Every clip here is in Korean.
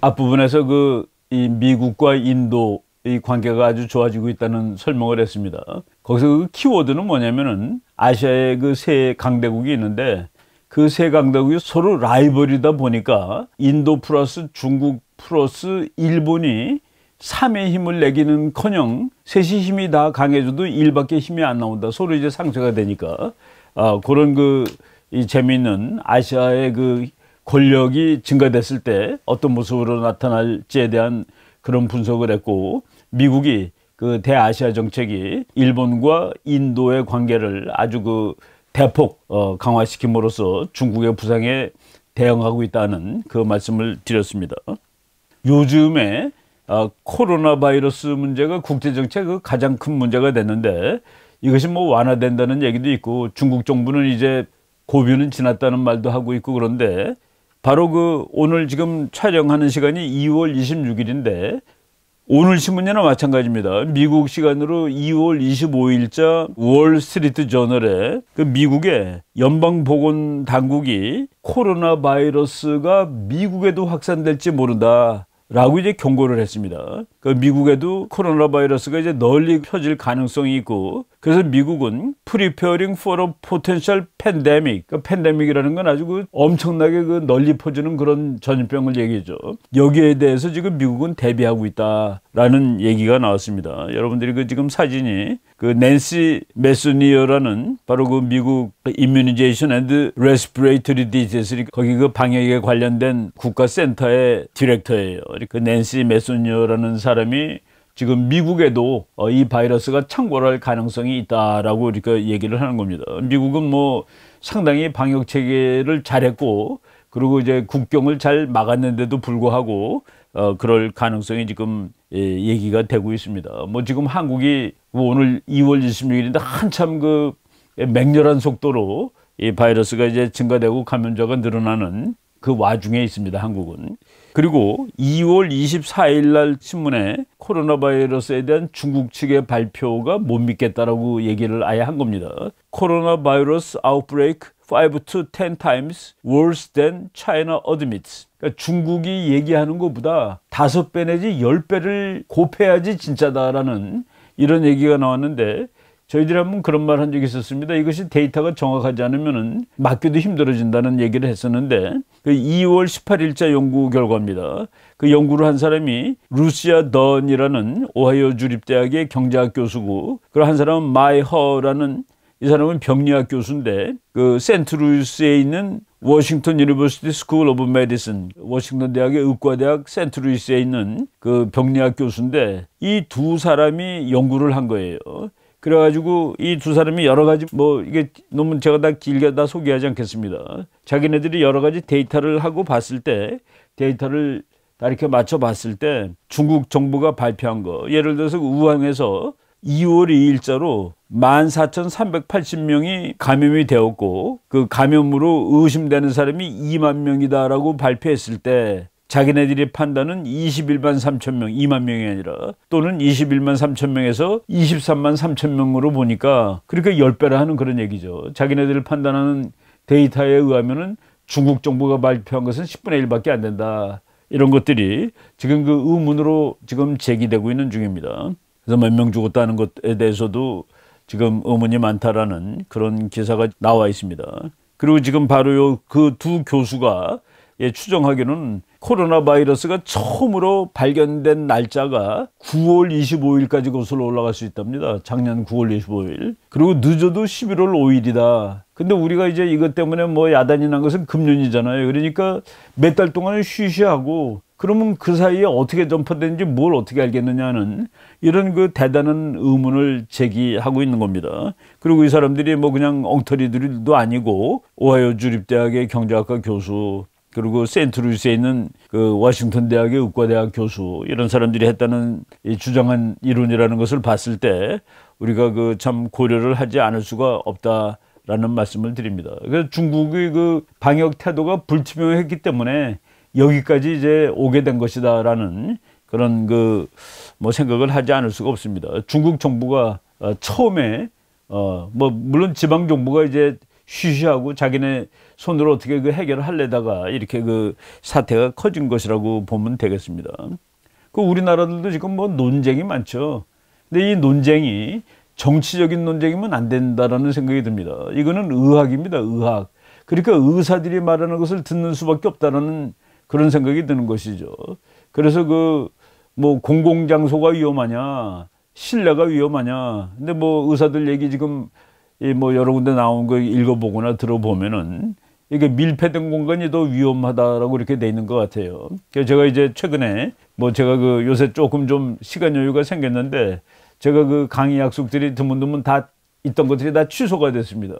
앞부분에서 그 이 미국과 인도 의 관계가 아주 좋아지고 있다는 설명을 했습니다. 거기서 그 키워드는 뭐냐면은 아시아의 그 세 강대국이 있는데 그 세 강대국이 서로 라이벌이다 보니까 인도 플러스 중국 플러스 일본이 3의 힘을 내기는 커녕 셋이 힘이 다 강해져도 1밖에 힘이 안 나온다. 서로 이제 상쇄가 되니까. 아, 그런 그, 이 재미있는 아시아의 그 권력이 증가됐을 때 어떤 모습으로 나타날지에 대한 그런 분석을 했고 미국이 그 대아시아 정책이 일본과 인도의 관계를 아주 그 대폭 어, 강화시킴으로써 중국의 부상에 대응하고 있다는 그 말씀을 드렸습니다. 요즘에 어, 코로나 바이러스 문제가 국제정책 의 그 가장 큰 문제가 됐는데 이것이 뭐 완화된다는 얘기도 있고 중국 정부는 이제 고비는 지났다는 말도 하고 있고 그런데 바로 그 오늘 지금 촬영하는 시간이 2월 26일인데 오늘 신문이나 마찬가지입니다. 미국 시간으로 2월 25일자 월스트리트 저널에 그 미국의 연방보건 당국이 코로나 바이러스가 미국에도 확산될지 모른다라고 이제 경고를 했습니다. 그 미국에도 코로나 바이러스가 이제 널리 퍼질 가능성이 있고 그래서 미국은 프리페어링 포로 포텐셜 팬데믹 그 팬데믹이라는 건 아주 그 엄청나게 그 널리 퍼지는 그런 전염병을 얘기죠 여기에 대해서 지금 미국은 대비하고 있다라는 얘기가 나왔습니다 여러분들이 그 지금 사진이 그 낸시 메스니어라는 바로 그 미국 Immunization and r e s p 거기 그 방역에 관련된 국가센터의 디렉터예요 그 낸시 메스니어라는 사람 사람이 지금 미국에도 어, 이 바이러스가 창궐할 가능성이 있다라고 이렇게 얘기를 하는 겁니다. 미국은 뭐 상당히 방역 체계를 잘했고 그리고 이제 국경을 잘 막았는데도 불구하고 어 그럴 가능성이 지금 예, 얘기가 되고 있습니다. 뭐 지금 한국이 뭐 오늘 2월 26일인데 한참 그 맹렬한 속도로 이 바이러스가 이제 증가되고 감염자가 늘어나는 그 와중에 있습니다. 한국은. 그리고 2월 24일 날 신문에 코로나 바이러스에 대한 중국 측의 발표가 못 믿겠다라고 얘기를 아예 한 겁니다. 코로나 바이러스 아웃브레이크 5 to 10 times worse than China admits. 그러니까 중국이 얘기하는 것보다 다배 내지 열배를 곱해야지 진짜다라는 이런 얘기가 나왔는데 저희들이 한번 그런 말 한 적이 있었습니다. 이것이 데이터가 정확하지 않으면 맞기도 힘들어진다는 얘기를 했었는데 그 2월 18일자 연구 결과입니다. 그 연구를 한 사람이 루시아 던이라는 오하이오 주립대학의 경제학 교수고 그리고 한 사람은 마이허라는 이 사람은 병리학 교수인데 그 센트루이스에 있는 워싱턴 유니버시티 스쿨 오브 메디슨 워싱턴 대학의 의과대학 센트루이스에 있는 그 병리학 교수인데 이 두 사람이 연구를 한 거예요. 그래가지고 이 두 사람이 여러 가지 뭐 이게 너무 제가 다 길게 다 소개하지 않겠습니다. 자기네들이 여러 가지 데이터를 하고 봤을 때 데이터를 다 이렇게 맞춰 봤을 때 중국 정부가 발표한 거 예를 들어서 그 우한에서 2월 2일자로 14,380명이 감염이 되었고 그 감염으로 의심되는 사람이 2만 명이다라고 발표했을 때 자기네들이 판단은 21만 3천 명, 2만 명이 아니라 또는 21만 3천 명에서 23만 3천 명으로 보니까 그렇게 10배라 하는 그런 얘기죠. 자기네들 판단하는 데이터에 의하면 중국 정부가 발표한 것은 10분의 1밖에 안 된다. 이런 것들이 지금 그 의문으로 지금 제기되고 있는 중입니다. 그래서 몇 명 죽었다는 것에 대해서도 지금 의문이 많다라는 그런 기사가 나와 있습니다. 그리고 지금 바로 그 두 교수가 예, 추정하기는 코로나 바이러스가 처음으로 발견된 날짜가 9월 25일까지 거슬러 올라갈 수 있답니다. 작년 9월 25일. 그리고 늦어도 11월 5일이다. 근데 우리가 이제 이것 때문에 뭐 야단이 난 것은 금년이잖아요. 그러니까 몇 달 동안 쉬쉬하고 그러면 그 사이에 어떻게 전파되는지 뭘 어떻게 알겠느냐는 이런 그 대단한 의문을 제기하고 있는 겁니다. 그리고 이 사람들이 뭐 그냥 엉터리들도 아니고 오하이오 주립대학의 경제학과 교수 그리고 세인트루이스에 있는 그 워싱턴 대학의 의과대학 교수 이런 사람들이 했다는 이 주장한 이론이라는 것을 봤을 때 우리가 그 참 고려를 하지 않을 수가 없다. 라는 말씀을 드립니다. 그래서 중국의 그 방역 태도가 불투명했기 때문에 여기까지 이제 오게 된 것이다라는 그런 그 뭐 생각을 하지 않을 수가 없습니다. 중국 정부가 어, 처음에 어 뭐 물론 지방 정부가 이제 쉬쉬하고 자기네 손으로 어떻게 그 해결을 할래다가 이렇게 그 사태가 커진 것이라고 보면 되겠습니다. 그 우리나라들도 지금 뭐 논쟁이 많죠. 근데 이 논쟁이 정치적인 논쟁이면 안 된다라는 생각이 듭니다. 이거는 의학입니다. 의학. 그러니까 의사들이 말하는 것을 듣는 수밖에 없다라는 그런 생각이 드는 것이죠. 그래서 그 뭐 공공장소가 위험하냐, 실내가 위험하냐. 근데 뭐 의사들 얘기 지금 이뭐 여러 군데 나온 거 읽어보거나 들어보면은 이게 밀폐된 공간이 더 위험하다라고 이렇게 돼 있는 것 같아요. 그래서 제가 이제 최근에 뭐 제가 그 요새 조금 좀 시간 여유가 생겼는데 제가 그 강의 약속들이 드문드문 다 있던 것들이 다 취소가 됐습니다.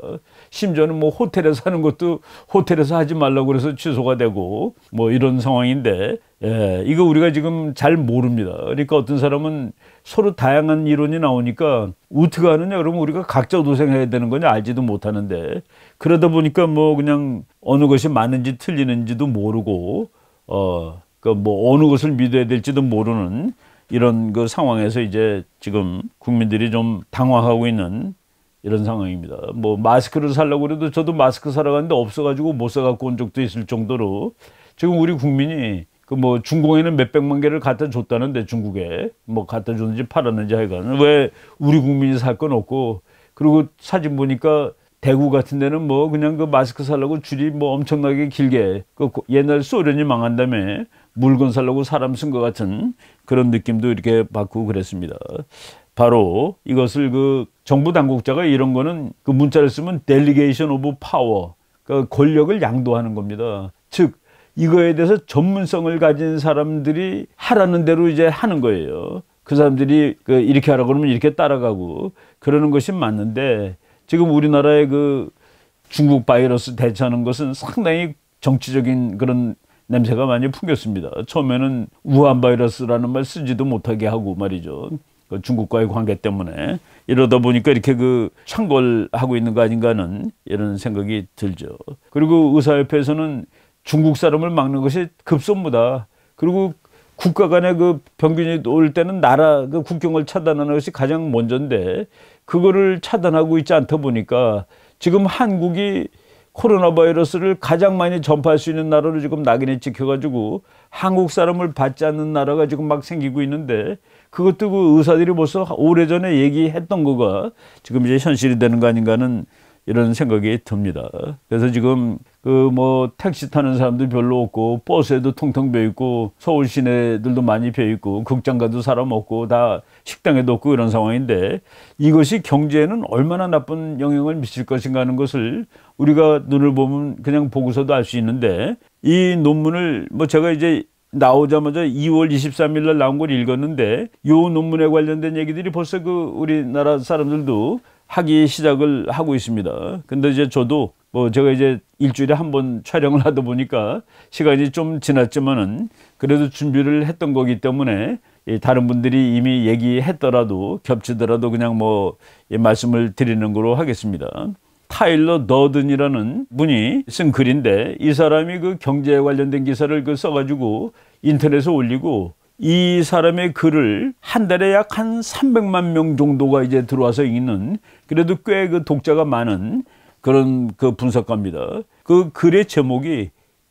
심지어는 뭐 호텔에서 하는 것도 호텔에서 하지 말라고 그래서 취소가 되고 뭐 이런 상황인데 예, 이거 우리가 지금 잘 모릅니다. 그러니까 어떤 사람은 서로 다양한 이론이 나오니까 어떻게 하느냐 그러면 우리가 각자 도생해야 되는 거냐 알지도 못하는데 그러다 보니까 뭐 그냥 어느 것이 맞는지 틀리는지도 모르고 어, 그뭐 그러니까 어느 것을 믿어야 될지도 모르는 이런 그 상황에서 이제 지금 국민들이 좀 당황하고 있는 이런 상황입니다. 뭐 마스크를 살라고 그래도 저도 마스크 사러 갔는데 없어가지고 못 사갖고 온 적도 있을 정도로 지금 우리 국민이 그 뭐 중공에는 몇백만 개를 갖다 줬다는데 중국에 뭐 갖다 줬는지 팔았는지 하여간 왜 우리 국민이 살 건 없고 그리고 사진 보니까 대구 같은 데는 뭐 그냥 그 마스크 사려고 줄이 뭐 엄청나게 길게 그 옛날 소련이 망한 다음에 물건 사려고 사람 쓴 것 같은 그런 느낌도 이렇게 받고 그랬습니다. 바로 이것을 그 정부 당국자가 이런 거는 그 문자를 쓰면 델리게이션 오브 파워 그 권력을 양도하는 겁니다. 즉 이거에 대해서 전문성을 가진 사람들이 하라는 대로 이제 하는 거예요. 그 사람들이 그 이렇게 하라고 그러면 이렇게 따라가고 그러는 것이 맞는데 지금 우리나라의 그 중국 바이러스 대처하는 것은 상당히 정치적인 그런 냄새가 많이 풍겼습니다. 처음에는 우한 바이러스라는 말 쓰지도 못하게 하고 말이죠. 그 중국과의 관계 때문에 이러다 보니까 이렇게 그 창궐하고 있는 거 아닌가는 이런 생각이 들죠. 그리고 의사협회에서는 중국 사람을 막는 것이 급선무다. 그리고 국가 간의 그 병균이 올 때는 나라 그 국경을 차단하는 것이 가장 먼저인데 그거를 차단하고 있지 않다 보니까 지금 한국이 코로나 바이러스를 가장 많이 전파할 수 있는 나라로 지금 낙인이 찍혀가지고 한국 사람을 받지 않는 나라가 지금 막 생기고 있는데 그것도 그 의사들이 벌써 오래전에 얘기했던 거가 지금 이제 현실이 되는 거 아닌가 하는 이런 생각이 듭니다. 그래서 지금 그 뭐 택시 타는 사람도 별로 없고 버스에도 통통 비어 있고 서울 시내들도 많이 비어 있고 극장 가도 사람 없고 다 식당에도 없고 이런 상황인데 이것이 경제에는 얼마나 나쁜 영향을 미칠 것인가 하는 것을 우리가 눈을 보면 그냥 보고서도 알 수 있는데 이 논문을 뭐 제가 이제 나오자마자 2월 23일 날 나온 걸 읽었는데 요 논문에 관련된 얘기들이 벌써 그 우리나라 사람들도 하기 시작을 하고 있습니다. 근데 이제 저도 뭐 제가 이제 일주일에 한 번 촬영을 하다 보니까 시간이 좀 지났지만은 그래도 준비를 했던 거기 때문에 다른 분들이 이미 얘기했더라도 겹치더라도 그냥 뭐 말씀을 드리는 거로 하겠습니다. 타일러 너든이라는 분이 쓴 글인데 이 사람이 그 경제에 관련된 기사를 그 써가지고 인터넷에 올리고 이 사람의 글을 한 달에 약 한 300만 명 정도가 이제 들어와서 읽는 그래도 꽤 그 독자가 많은 그런 그 분석가입니다. 그 글의 제목이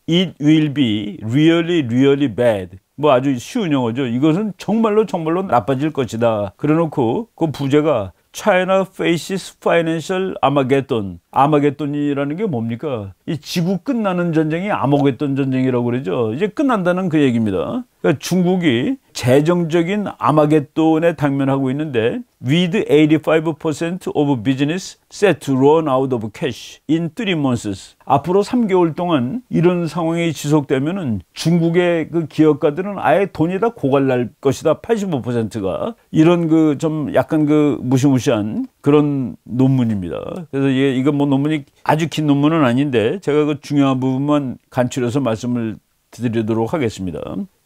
It will be really really bad. 뭐 아주 쉬운 영어죠. 이것은 정말로 정말로 나빠질 것이다. 그래놓고 그 부제가 China faces financial Armageddon 아마겟돈이라는 게 뭡니까? 이 지구 끝나는 전쟁이 아마겟돈 전쟁이라고 그러죠. 이제 끝난다는 그 얘기입니다. 그러니까 중국이 재정적인 아마겟돈에 당면하고 있는데 with 85% of business set to run out of cash in 3 months. 앞으로 3개월 동안 이런 상황이 지속되면은 중국의 그 기업가들은 아예 돈이 다 고갈날 것이다. 85%가 이런 그 좀 약간 그 무시무시한 그런 논문입니다. 그래서 이게 이건 뭐 논문이 아주 긴 논문은 아닌데 제가 그 중요한 부분만 간추려서 말씀을 드리도록 하겠습니다.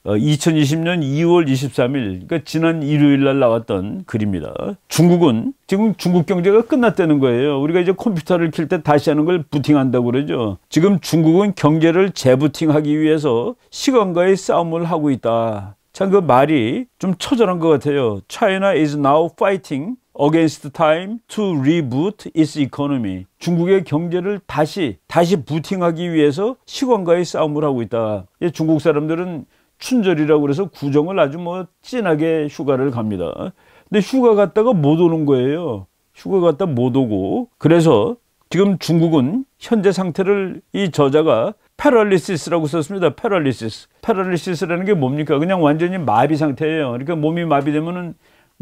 2020년 2월 23일, 그러니까 지난 일요일 날 나왔던 글입니다. 중국은 지금 중국 경제가 끝났다는 거예요. 우리가 이제 컴퓨터를 킬 때 다시 하는 걸 부팅한다고 그러죠. 지금 중국은 경제를 재부팅하기 위해서 시간과의 싸움을 하고 있다. 참 그 말이 좀 처절한 것 같아요. China is now fighting against time to reboot its economy. 중국의 경제를 다시 다시 부팅하기 위해서 시간과의 싸움을 하고 있다. 중국 사람들은 춘절이라고 해서 구정을 아주 뭐 진하게 휴가를 갑니다. 근데 휴가 갔다가 못 오는 거예요. 휴가 갔다 못 오고 그래서 지금 중국은 현재 상태를 이 저자가 패럴리시스라고 썼습니다. 패럴리시스. 패럴리시스라는 게 뭡니까? 그냥 완전히 마비 상태예요. 그러니까 몸이 마비되면은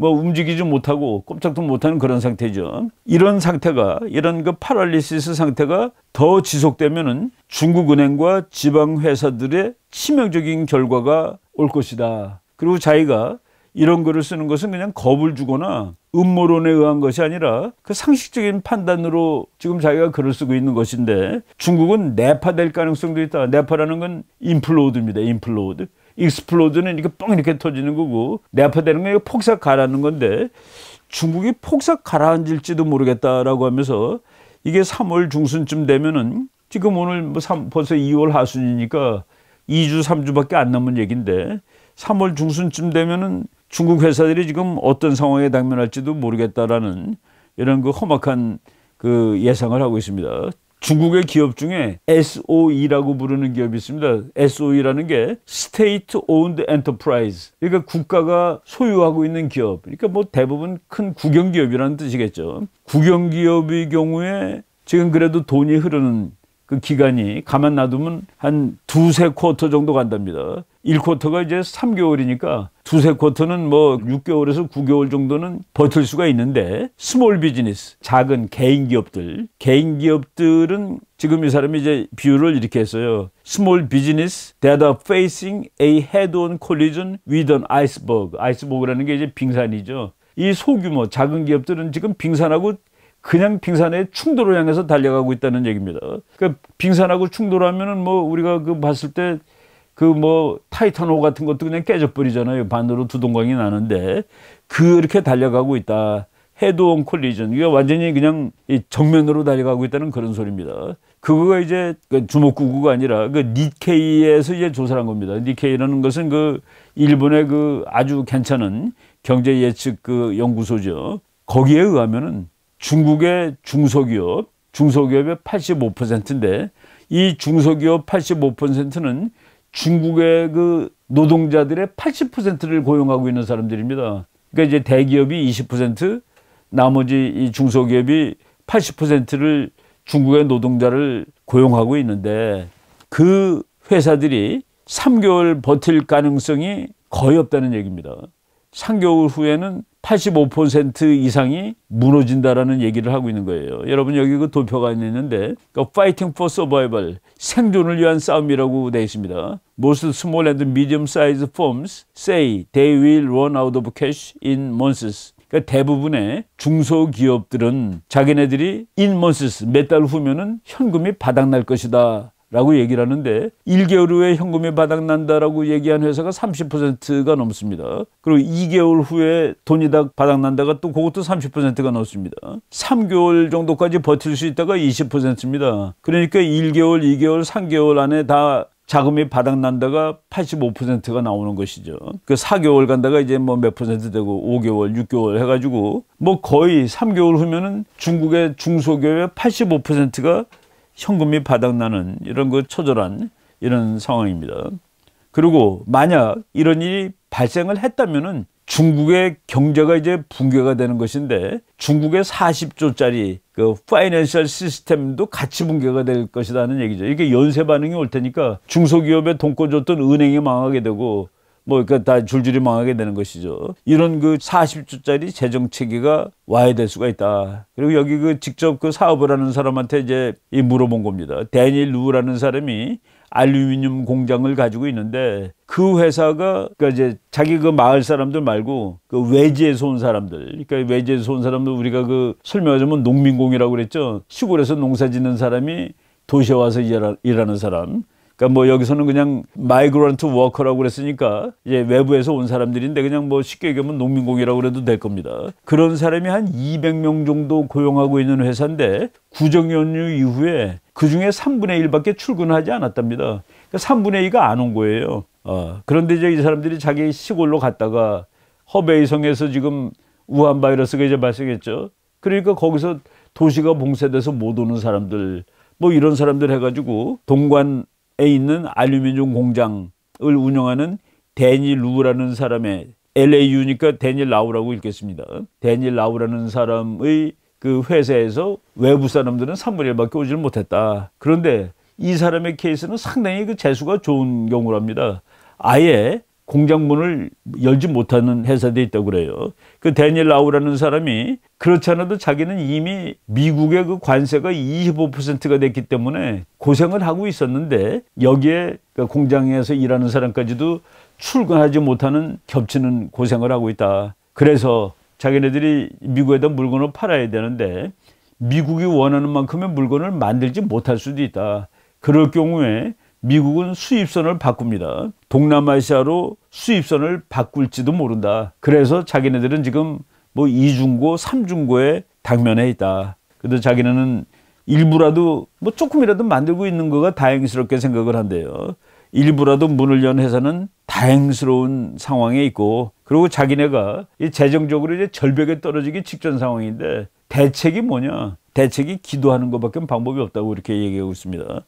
뭐 움직이지 못하고 꼼짝도 못하는 그런 상태죠. 이런 상태가 이런 그 파랄리시스 상태가 더 지속되면은 중국은행과 지방 회사들의 치명적인 결과가 올 것이다. 그리고 자기가 이런 글을 쓰는 것은 그냥 겁을 주거나 음모론에 의한 것이 아니라 그 상식적인 판단으로 지금 자기가 글을 쓰고 있는 것인데 중국은 내파될 가능성도 있다. 내파라는 건 인플로드입니다. 인플로드. 익스플로드는 이렇게 뻥 이렇게 터지는 거고 내 앞에 되는 건 폭삭 가라앉는 건데 중국이 폭삭 가라앉을지도 모르겠다라고 하면서 이게 3월 중순쯤 되면은 지금 오늘 뭐 3, 벌써 2월 하순이니까 2주 3주밖에 안 남은 얘긴데 3월 중순쯤 되면은 중국 회사들이 지금 어떤 상황에 당면할지도 모르겠다라는 이런 그 험악한 그 예상을 하고 있습니다. 중국의 기업 중에 SOE라고 부르는 기업이 있습니다. SOE라는 게 State Owned Enterprise. 그러니까 국가가 소유하고 있는 기업. 그러니까 뭐 대부분 큰 국영 기업이라는 뜻이겠죠. 국영 기업의 경우에 지금 그래도 돈이 흐르는 그 기간이 가만 놔두면 한 두세 쿼터 정도 간답니다. 1쿼터가 이제 3개월이니까 두세 쿼터는 뭐 6개월에서 9개월 정도는 버틸 수가 있는데 스몰 비즈니스, 작은 개인 기업들, 개인 기업들은 지금 이 사람이 이제 비유를 이렇게 했어요. 스몰 비즈니스 that are facing a head-on collision with an iceberg. 아이스버그라는 게 이제 빙산이죠. 이 소규모 작은 기업들은 지금 빙산하고 그냥 빙산의 충돌을 향해서 달려가고 있다는 얘기입니다. 그러니까 빙산하고 충돌하면은 뭐 우리가 그 봤을 때 그 뭐 타이탄호 같은 것도 그냥 깨져버리잖아요. 반으로 두 동강이 나는데 그렇게 달려가고 있다. 헤드온 콜리전. 이게 완전히 그냥 이 정면으로 달려가고 있다는 그런 소리입니다. 그거가 이제 그 주목구구가 아니라 그 니케이에서 이제 조사를 한 겁니다. 니케이라는 것은 그 일본의 그 아주 괜찮은 경제 예측 그 연구소죠. 거기에 의하면은 중국의 중소기업, 중소기업의 85%인데 이 중소기업 85%는 중국의 그 노동자들의 80%를 고용하고 있는 사람들입니다. 그러니까 이제 대기업이 20%, 나머지 이 중소기업이 80%를 중국의 노동자를 고용하고 있는데 그 회사들이 3개월 버틸 가능성이 거의 없다는 얘기입니다. 3개월 후에는 85% 이상이 무너진다라는 얘기를 하고 있는 거예요. 여러분 여기 그 도표가 있는데 그 Fighting for Survival 생존을 위한 싸움이라고 되어 있습니다. Most small and medium-sized firms say they will run out of cash in months. 그러니까 대부분의 중소기업들은 자기네들이 in months 몇 달 후면은 현금이 바닥날 것이다 라고 얘기를 하는데 1개월 후에 현금이 바닥난다라고 얘기한 회사가 30%가 넘습니다. 그리고 2개월 후에 돈이 다 바닥난다가 또 그것도 30%가 넘습니다. 3개월 정도까지 버틸 수 있다가 20%입니다. 그러니까 1개월, 2개월, 3개월 안에 다 자금이 바닥난다가 85%가 나오는 것이죠. 그 4개월 간다가 이제 뭐몇 퍼센트 되고 5개월, 6개월 해가지고 뭐 거의 3개월 후면은 중국의 중소기업의 85%가 현금이 바닥나는 이런 그 초절한 이런 상황입니다. 그리고 만약 이런 일이 발생을 했다면은 중국의 경제가 이제 붕괴가 되는 것인데 중국의 40조짜리 그 파이낸셜 시스템도 같이 붕괴가 될 것이라는 얘기죠. 이렇게 연쇄 반응이 올 테니까 중소기업에 돈권 줬던 은행이 망하게 되고 뭐, 그니까 다 줄줄이 망하게 되는 것이죠. 이런 그 40조짜리 재정 체계가 와야 될 수가 있다. 그리고 여기 그 직접 그 사업을 하는 사람한테 이제 이 물어본 겁니다. 데니엘 루라는 사람이 알루미늄 공장을 가지고 있는데 그 회사가 그니까 이제 자기 그 마을 사람들 말고 그 외지에서 온 사람들 그니까 외지에서 온 사람들 우리가 그 설명하자면 농민공이라고 그랬죠 시골에서 농사 짓는 사람이 도시에 와서 일하는 사람 그러니까 뭐 여기서는 그냥 마이그런트 워커라고 그랬으니까 이제 외부에서 온 사람들인데 그냥 뭐 쉽게 얘기하면 농민공이라고 그래도 될 겁니다. 그런 사람이 한 200명 정도 고용하고 있는 회사인데 구정연휴 이후에 그 중에 3분의 1밖에 출근하지 않았답니다. 그러니까 3분의 2가 안 온 거예요. 어, 그런데 이제 이 사람들이 자기 시골로 갔다가 허베이성에서 지금 우한 바이러스가 이제 발생했죠. 그러니까 거기서 도시가 봉쇄돼서 못 오는 사람들 뭐 이런 사람들 해가지고 동관 에 있는 알루미늄 공장을 운영하는 데니 루라는 사람의 LAU니까 데니 라우라고 읽겠습니다. 데니 라우라는 사람의 그 회사에서 외부 사람들은 3분의 1밖에 오질 못했다. 그런데 이 사람의 케이스는 상당히 그 재수가 좋은 경우랍니다. 아예 공장문을 열지 못하는 회사도 있다고 그래요. 그 데니엘 라우라는 사람이 그렇잖아도 자기는 이미 미국의 그 관세가 25%가 됐기 때문에 고생을 하고 있었는데 여기에 그 공장에서 일하는 사람까지도 출근하지 못하는 겹치는 고생을 하고 있다. 그래서 자기네들이 미국에다 물건을 팔아야 되는데 미국이 원하는 만큼의 물건을 만들지 못할 수도 있다. 그럴 경우에 미국은 수입선을 바꿉니다. 동남아시아로 수입선을 바꿀지도 모른다. 그래서 자기네들은 지금 뭐 2중고, 3중고에 당면해 있다. 그래도 자기네는 일부라도 뭐 조금이라도 만들고 있는 거가 다행스럽게 생각을 한대요. 일부라도 문을 연 회사는 다행스러운 상황에 있고 그리고 자기네가 재정적으로 이제 절벽에 떨어지기 직전 상황인데 대책이 뭐냐? 대책이 기도하는 것밖에 방법이 없다고 이렇게 얘기하고 있습니다.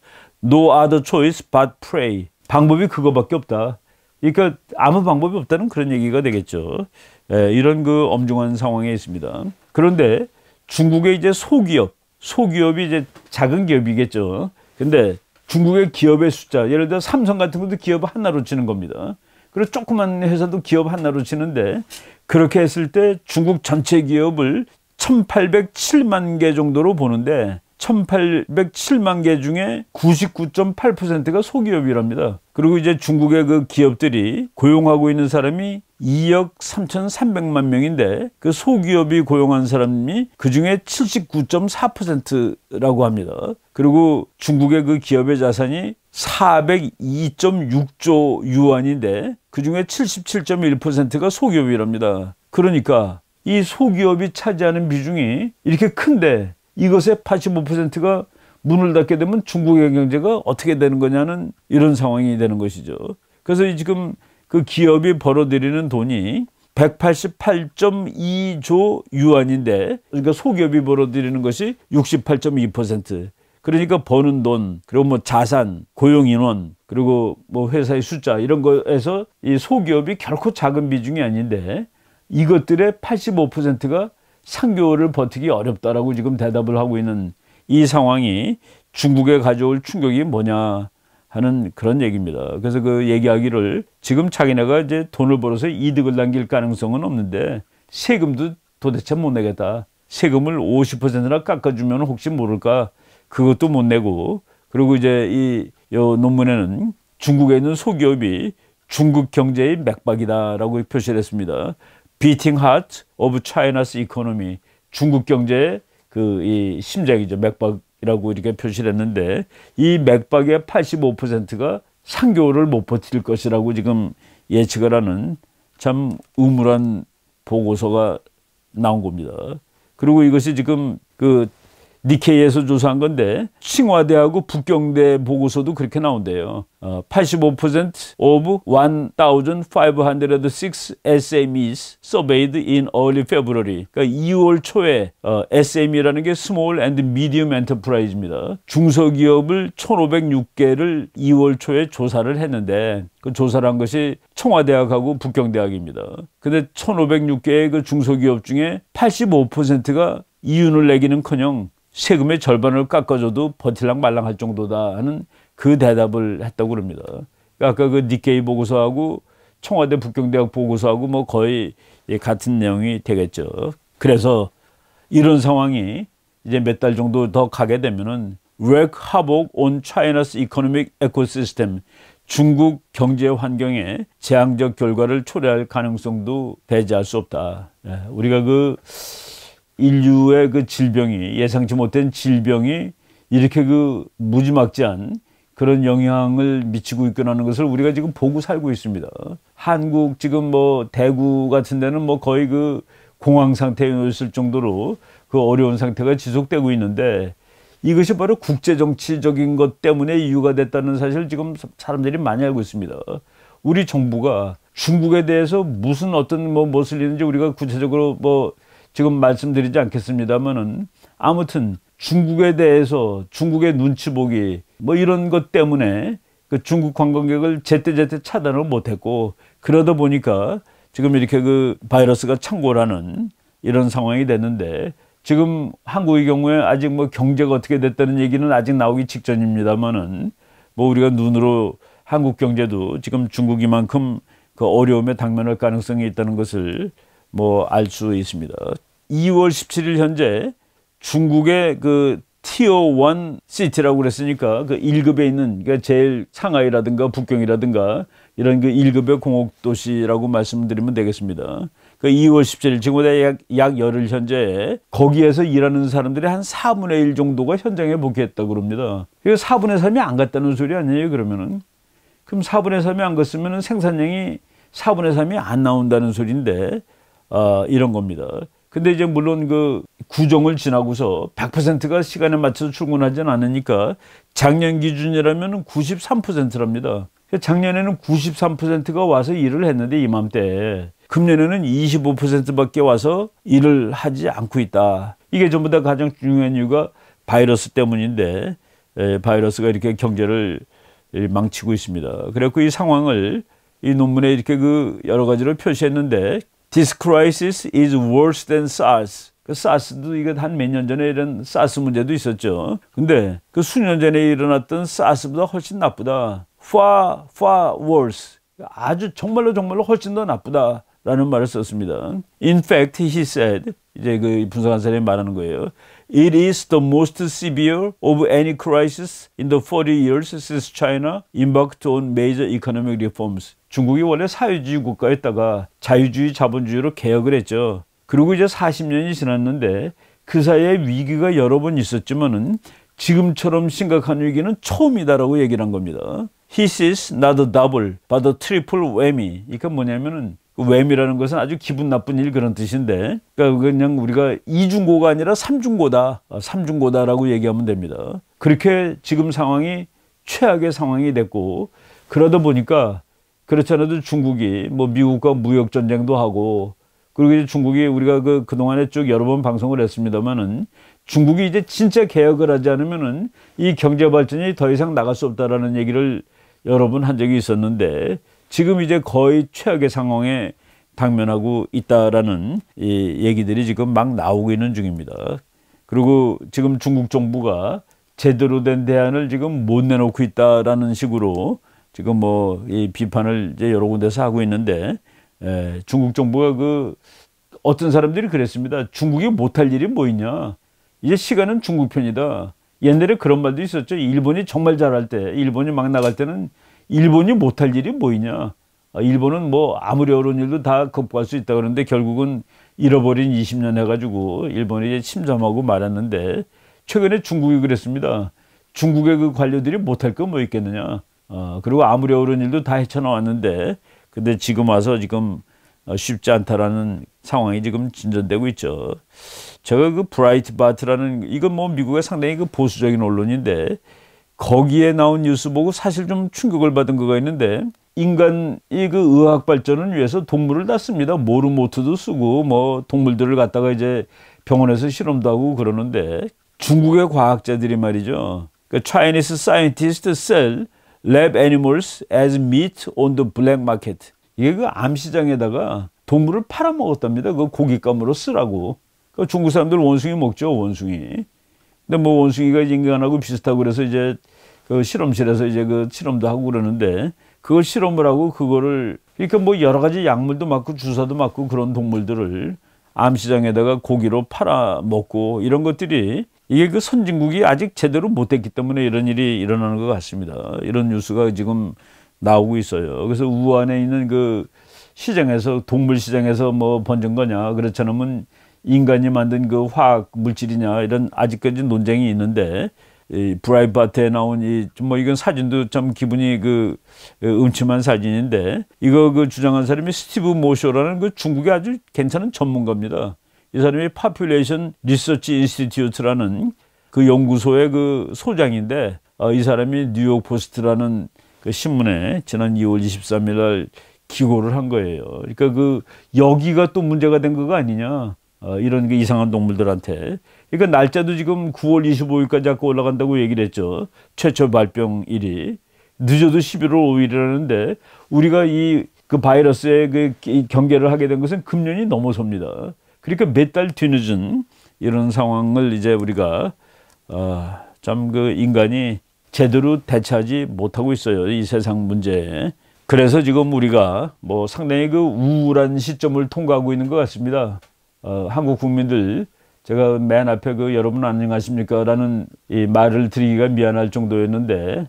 No other choice but pray. 방법이 그거밖에 없다. 그러니까 아무 방법이 없다는 그런 얘기가 되겠죠. 예, 이런 그 엄중한 상황에 있습니다. 그런데 중국의 이제 소기업, 소기업이 이제 작은 기업이겠죠. 근데 중국의 기업의 숫자, 예를 들어 삼성 같은 것도 기업 하나로 치는 겁니다. 그리고 조그만 회사도 기업 하나로 치는데 그렇게 했을 때 중국 전체 기업을 1807만 개 정도로 보는데 1807만 개 중에 99.8%가 소기업이랍니다. 그리고 이제 중국의 그 기업들이 고용하고 있는 사람이 2억 3,300만 명인데 그 소기업이 고용한 사람이 그 중에 79.4%라고 합니다. 그리고 중국의 그 기업의 자산이 402.6조 유안인데 그 중에 77.1%가 소기업이랍니다. 그러니까 이 소기업이 차지하는 비중이 이렇게 큰데 이것의 85%가 문을 닫게 되면 중국의 경제가 어떻게 되는 거냐는 이런 상황이 되는 것이죠. 그래서 지금 그 기업이 벌어들이는 돈이 188.2조 유안인데 그러니까 소기업이 벌어들이는 것이 68.2% 그러니까 버는 돈 그리고 뭐 자산 고용인원 그리고 뭐 회사의 숫자 이런 거에서 이 소기업이 결코 작은 비중이 아닌데 이것들의 85%가 상교를 버티기 어렵다라고 지금 대답을 하고 있는 이 상황이 중국에 가져올 충격이 뭐냐 하는 그런 얘기입니다. 그래서 그 얘기하기를 지금 자기네가 이제 돈을 벌어서 이득을 남길 가능성은 없는데 세금도 도대체 못 내겠다. 세금을 50%나 깎아주면 혹시 모를까 그것도 못 내고 그리고 이제 이 논문에는 중국에 있는 소기업이 중국 경제의 맥박이다라고 표시를 했습니다. 비팅 하트 오브 차이나스 이코노미 중국 경제의 그 이 심장이죠. 맥박이라고 이렇게 표시를 했는데 이 맥박의 85%가 3개월을 못 버틸 것이라고 지금 예측을 하는 참 음울한 보고서가 나온 겁니다. 그리고 이것이 지금 그 니케이에서 조사한 건데 칭화대하고 북경대 보고서도 그렇게 나온대요. 어, 85% of 1,506 SMEs surveyed in early February. 그러니까 2월 초에 어, SME라는 게 Small and Medium Enterprise입니다. 중소기업을 1,506개를 2월 초에 조사를 했는데 그 조사를 한 것이 청와대학하고 북경대학입니다. 근데 1,506개의 그 중소기업 중에 85%가 이윤을 내기는커녕 세금의 절반을 깎아줘도 버틸랑 말랑할 정도다 하는 그 대답을 했다고 그럽니다. 그러니까 아까 그 니케이 보고서하고 청와대 북경대학 보고서하고 뭐 거의 예, 같은 내용이 되겠죠. 그래서 이런 상황이 이제 몇 달 정도 더 가게 되면은 렉 하복 온 차이나스 이코노믹 에코시스템 중국 경제 환경에 재앙적 결과를 초래할 가능성도 배제할 수 없다. 예, 우리가 그 인류의 그 질병이 예상치 못한 질병이 이렇게 그 무지막지한 그런 영향을 미치고 있구나는 것을 우리가 지금 보고 살고 있습니다. 한국 지금 뭐 대구 같은 데는 뭐 거의 그 공황 상태에 있을 정도로 그 어려운 상태가 지속되고 있는데 이것이 바로 국제 정치적인 것 때문에 이유가 됐다는 사실을 지금 사람들이 많이 알고 있습니다. 우리 정부가 중국에 대해서 무슨 어떤 뭐 무엇을 했는지 우리가 구체적으로 뭐 지금 말씀드리지 않겠습니다만은 아무튼 중국에 대해서 중국의 눈치 보기 뭐 이런 것 때문에 그 중국 관광객을 제때제때 차단을 못했고 그러다 보니까 지금 이렇게 그 바이러스가 창궐하는 이런 상황이 됐는데 지금 한국의 경우에 아직 뭐 경제가 어떻게 됐다는 얘기는 아직 나오기 직전입니다만은 뭐 우리가 눈으로 한국 경제도 지금 중국이만큼 그 어려움에 당면할 가능성이 있다는 것을 뭐알수 있습니다. 2월 17일 현재 중국의 그 티어 1 시티라고 그랬으니까 그 1급에 있는 그러니까 제일 상하이라든가 북경이라든가 이런 그 1급의 공업 도시라고 말씀드리면 되겠습니다. 그 2월 17일 지금보다 약, 약 열흘 현재 거기에서 일하는 사람들이 한 4분의 1 정도가 현장에 복귀했다고 그럽니다. 이거 4분의 3이 안 갔다는 소리 아니에요 그러면은 그럼 4분의 3이 안갔으면 생산량이 4분의 3이 안 나온다는 소리인데 어, 이런 겁니다. 근데 이제 물론 그 구종을 지나고서 100%가 시간에 맞춰서 출근하지는 않으니까 작년 기준이라면 93%랍니다. 그러니까 작년에는 93%가 와서 일을 했는데 이맘때 금년에는 25%밖에 와서 일을 하지 않고 있다. 이게 전부 다 가장 중요한 이유가 바이러스 때문인데 예, 바이러스가 이렇게 경제를 예, 망치고 있습니다. 그래갖고 이 상황을 이 논문에 이렇게 그 여러 가지를 표시했는데 This crisis is worse than SARS. 그 사스도 이거 한 몇 년 전에 이런 사스 문제도 있었죠. 근데 그 수년 전에 일어났던 사스보다 훨씬 나쁘다. far, far worse. 아주 정말로 정말로 훨씬 더 나쁘다라는 말을 썼습니다. In fact, he said, 이제 그 분석한 사람이 말하는 거예요. It is the most severe of any crisis in the 40 years since China embarked on major economic reforms. 중국이 원래 사회주의 국가였다가 자유주의 자본주의로 개혁을 했죠. 그리고 이제 40년이 지났는데 그 사이에 위기가 여러 번 있었지만은 지금처럼 심각한 위기는 처음이다라고 얘기를 한 겁니다. He sees not a double, but a triple whammy. 이게 뭐냐면은 웸이라는 그 것은 아주 기분 나쁜 일 그런 뜻인데 그러니까 그냥 우리가 이중고가 아니라 삼중고다 아, 삼중고다라고 얘기하면 됩니다 그렇게 지금 상황이 최악의 상황이 됐고 그러다 보니까 그렇잖아도 중국이 뭐 미국과 무역 전쟁도 하고 그리고 이제 중국이 우리가 그 그동안에 쭉 여러 번 방송을 했습니다마는 중국이 이제 진짜 개혁을 하지 않으면은 이 경제 발전이 더 이상 나갈 수 없다라는 얘기를 여러 번한 적이 있었는데 지금 이제 거의 최악의 상황에 당면하고 있다라는 이 얘기들이 지금 막 나오고 있는 중입니다. 그리고 지금 중국 정부가 제대로 된 대안을 지금 못 내놓고 있다라는 식으로 지금 뭐이 비판을 이제 여러 군데서 하고 있는데 에, 중국 정부가 그 어떤 사람들이 그랬습니다. 중국이 못할 일이 뭐 있냐? 이제 시간은 중국 편이다. 옛날에 그런 말도 있었죠. 일본이 정말 잘할 때, 일본이 막 나갈 때는 일본이 못할 일이 뭐 있냐. 아, 일본은 뭐 아무리 어려운 일도 다 극복할 수 있다 그러는데 결국은 잃어버린 20년 해가지고 일본이 이제 침잠하고 말았는데 최근에 중국이 그랬습니다. 중국의 그 관료들이 못할 거 뭐 있겠느냐. 어, 그리고 아무리 어려운 일도 다 헤쳐나왔는데 근데 지금 와서 지금 어, 쉽지 않다라는 상황이 지금 진전되고 있죠. 제가 그 브라이트 바트라는 이건 뭐 미국의 상당히 그 보수적인 언론인데 거기에 나온 뉴스 보고 사실 좀 충격을 받은 거가 있는데 인간이 그 의학 발전을 위해서 동물을 다씁니다. 모르모트도 쓰고 뭐 동물들을 갖다가 이제 병원에서 실험도 하고 그러는데 중국의 과학자들이 말이죠. 그 Chinese s c i e n t i s t sell lab animals as meat on the black market. 이게 그 암시장에다가 동물을 팔아먹었답니다. 그 고깃감으로 쓰라고. 그 중국 사람들 원숭이 먹죠, 원숭이. 근데 뭐 원숭이가 인간하고 비슷하고 그래서 이제 그 실험실에서 이제 그 실험도 하고 그러는데 그 실험을 하고 그거를 그러니까 뭐 여러 가지 약물도 맞고 주사도 맞고 그런 동물들을 암시장에다가 고기로 팔아 먹고 이런 것들이 이게 그 선진국이 아직 제대로 못했기 때문에 이런 일이 일어나는 것 같습니다. 이런 뉴스가 지금 나오고 있어요. 그래서 우한에 있는 그 시장에서 동물 시장에서 뭐 번진 거냐 그렇지 않으면 인간이 만든 그 화학 물질이냐 이런 아직까지 논쟁이 있는데 이 브라이바트에 나온 이 뭐 이건 사진도 참 기분이 그, 그 음침한 사진인데 이거 그 주장한 사람이 스티브 모쇼라는 그 중국의 아주 괜찮은 전문가입니다. 이 사람이 파퓰레이션 리서치 인스티튜트라는 그 연구소의 그 소장인데 어, 이 사람이 뉴욕 포스트라는 그 신문에 지난 2월 23일 날 기고를 한 거예요. 그러니까 그 여기가 또 문제가 된 거가 아니냐. 어, 이런 게 이상한 동물들한테. 그러니까 날짜도 지금 9월 25일까지 자꾸 올라간다고 얘기를 했죠. 최초 발병일이. 늦어도 11월 5일이라는데 우리가 이 그 바이러스의 그, 그 경계를 하게 된 것은 금년이 넘어섭니다. 그러니까 몇 달 뒤늦은 이런 상황을 이제 우리가 어, 참그 인간이 제대로 대처하지 못하고 있어요. 이 세상 문제에. 그래서 지금 우리가 뭐 상당히 그 우울한 시점을 통과하고 있는 것 같습니다. 어, 한국 국민들 제가 맨 앞에 그 여러분 안녕하십니까 라는 이 말을 드리기가 미안할 정도였는데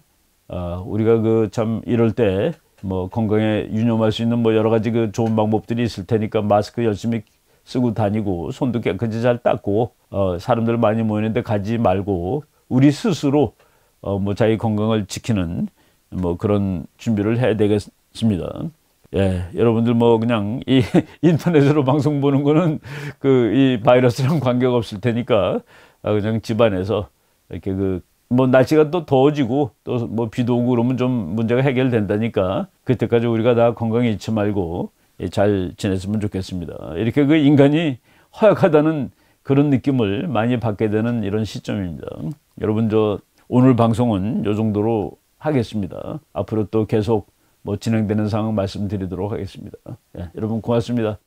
어, 우리가 그 참 이럴 때 뭐 건강에 유념할 수 있는 뭐 여러 가지 그 좋은 방법들이 있을 테니까 마스크 열심히 쓰고 다니고 손도 깨끗이 잘 닦고 어, 사람들 많이 모이는데 가지 말고 우리 스스로 어, 뭐 자기 건강을 지키는 뭐 그런 준비를 해야 되겠습니다. 예, 여러분들 뭐 그냥 이 인터넷으로 방송 보는 거는 그 이 바이러스랑 관계가 없을 테니까 아, 그냥 집안에서 이렇게 그 뭐 날씨가 또 더워지고 또 뭐 비도 오고 그러면 좀 문제가 해결된다니까 그때까지 우리가 다 건강에 잊지 말고 예, 잘 지냈으면 좋겠습니다. 이렇게 그 인간이 허약하다는 그런 느낌을 많이 받게 되는 이런 시점입니다. 여러분 저 오늘 방송은 요 정도로 하겠습니다. 앞으로 또 계속 뭐 진행되는 상황 말씀드리도록 하겠습니다. 예, 여러분 고맙습니다.